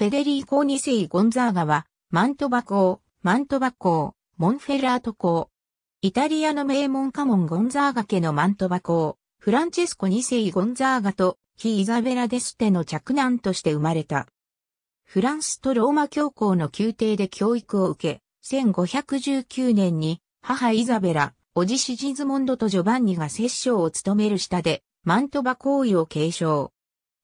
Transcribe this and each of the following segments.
フェデリーコ・ニ世ゴンザーガは、マントバ校、マントバ校、モンフェラート校。イタリアの名門家門ゴンザーガ家のマントバ校、フランチェスコ・2世ゴンザーガと、ヒ・イザベラ・デステの着難として生まれた。フランスとローマ教皇の宮廷で教育を受け、1519年に母イザベラ、おじシジズモンドとジョバンニが摂政を務める下で、マントバ行為を継承。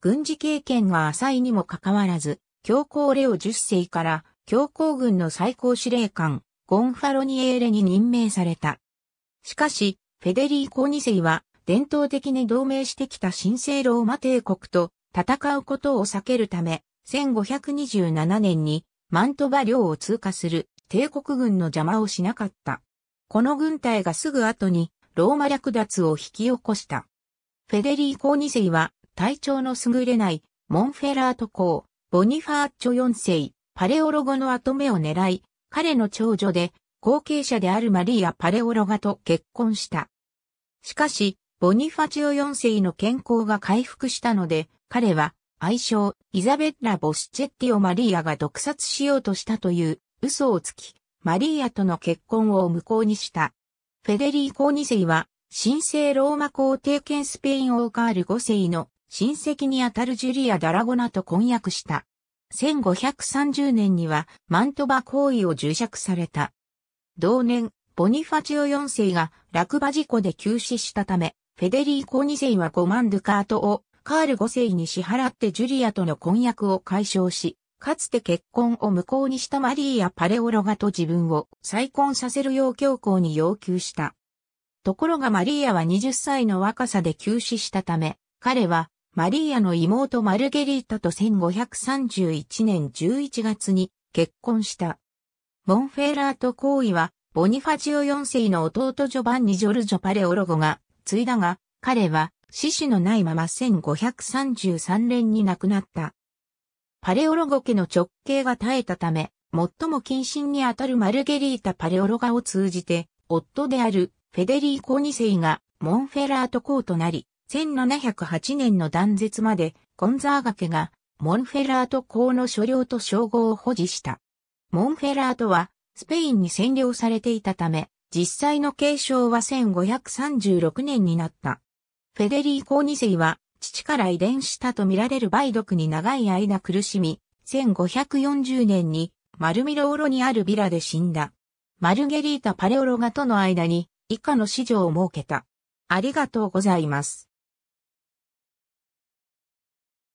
軍事経験が浅いにもかかわらず、教皇レオ10世から教皇軍の最高司令官、ゴンファロニエーレに任命された。しかし、フェデリーコ2世は伝統的に同盟してきた神聖ローマ帝国と戦うことを避けるため、1527年にマントバ領を通過する帝国軍の邪魔をしなかった。この軍隊がすぐ後にローマ略奪を引き起こした。フェデリーコ2世は体調の優れないモンフェラート公、ボニファーチョ4世、パレオロゴの跡目を狙い、彼の長女で、後継者であるマリーア・パレオロガと結婚した。しかし、ボニファチオ4世の健康が回復したので、彼は、愛称、イザベッラ・ボスチェッティオ・マリーアが毒殺しようとしたという嘘をつき、マリーアとの結婚を無効にした。フェデリー公2世は、神聖ローマ皇帝兼スペイン王カール5世の親戚にあたるジュリア・ダラゴナと婚約した。1530年にはマントバ行為を受釈された。同年、ボニファチオ4世が落馬事故で急死したため、フェデリーコ2世は5万ドゥカートをカール5世に支払ってジュリアとの婚約を解消し、かつて結婚を無効にしたマリーやパレオロガと自分を再婚させるよう教皇に要求した。ところがマリーアは20歳の若さで急死したため、彼はマリーアの妹マルゲリータと1531年11月に結婚した。モンフェーラート行為は、ボニファジオ4世の弟ジョバンニ・ジョルジョ・パレオロゴが継いだが、彼は死死のないまま1533年に亡くなった。パレオロゴ家の直系が絶えたため、最も近親にあたるマルゲリータ・パレオロガを通じて、夫であるフェデリーコ2世がモンフェラート公となり、1708年の断絶までゴンザーガ家がモンフェラート公の所領と称号を保持した。モンフェラートはスペインに占領されていたため、実際の継承は1536年になった。フェデリー公二世は父から遺伝したとみられる梅毒に長い間苦しみ、1540年にマルミローロにあるビラで死んだ。マルゲリータ・パレオロガとの間に以下の子女を設けた。ありがとうございます。